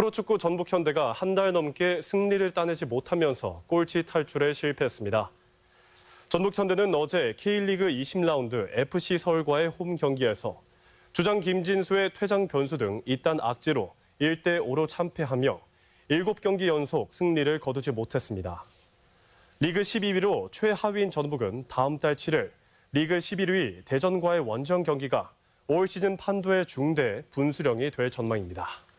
프로축구 전북 현대가 한 달 넘게 승리를 따내지 못하면서 꼴찌 탈출에 실패했습니다. 전북 현대는 어제 K리그 20라운드 FC 서울과의 홈 경기에서 주장 김진수의 퇴장 변수 등 잇단 악재로 1대 5로 참패하며 7경기 연속 승리를 거두지 못했습니다. 리그 12위로 최하위인 전북은 다음 달 7일 리그 11위 대전과의 원정 경기가 올 시즌 판도의 중대 분수령이 될 전망입니다.